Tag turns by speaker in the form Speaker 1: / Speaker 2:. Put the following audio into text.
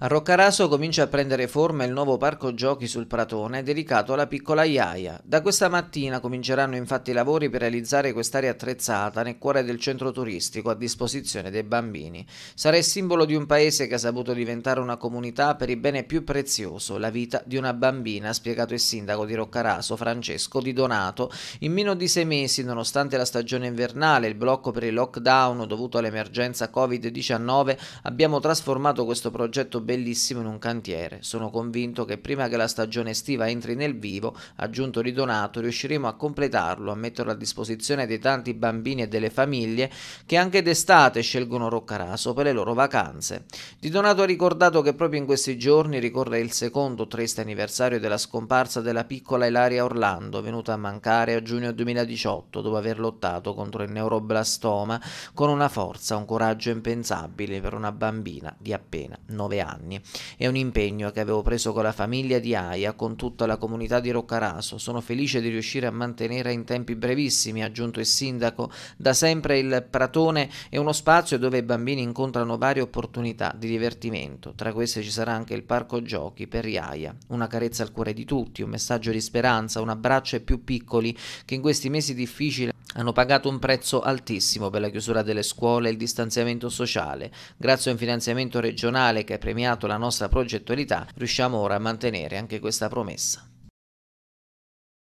Speaker 1: A Roccaraso comincia a prendere forma il nuovo parco giochi sul Pratone dedicato alla piccola Iaia. Da questa mattina cominceranno infatti i lavori per realizzare quest'area attrezzata nel cuore del centro turistico a disposizione dei bambini. Sarà il simbolo di un paese che ha saputo diventare una comunità per il bene più prezioso, la vita di una bambina, ha spiegato il sindaco di Roccaraso Francesco Di Donato. In meno di sei mesi, nonostante la stagione invernale e il blocco per il lockdown dovuto all'emergenza Covid-19, abbiamo trasformato questo progetto bellissimo in un cantiere. Sono convinto che prima che la stagione estiva entri nel vivo, aggiunto di Donato, riusciremo a completarlo, a metterlo a disposizione dei tanti bambini e delle famiglie che anche d'estate scelgono Roccaraso per le loro vacanze. Di Donato ha ricordato che proprio in questi giorni ricorre il secondo triste anniversario della scomparsa della piccola Ilaria Orlando, venuta a mancare a giugno 2018 dopo aver lottato contro il neuroblastoma con una forza, un coraggio impensabile per una bambina di appena 9 anni anni. È un impegno che avevo preso con la famiglia di Aia, con tutta la comunità di Roccaraso. Sono felice di riuscire a mantenere in tempi brevissimi, ha aggiunto il sindaco. Da sempre il Pratone è uno spazio dove i bambini incontrano varie opportunità di divertimento. Tra queste ci sarà anche il parco giochi per Iaia. Una carezza al cuore di tutti, un messaggio di speranza, un abbraccio ai più piccoli che in questi mesi difficili hanno pagato un prezzo altissimo per la chiusura delle scuole e il distanziamento sociale. Grazie a un finanziamento regionale che ha premiato la nostra progettualità, riusciamo ora a mantenere anche questa promessa.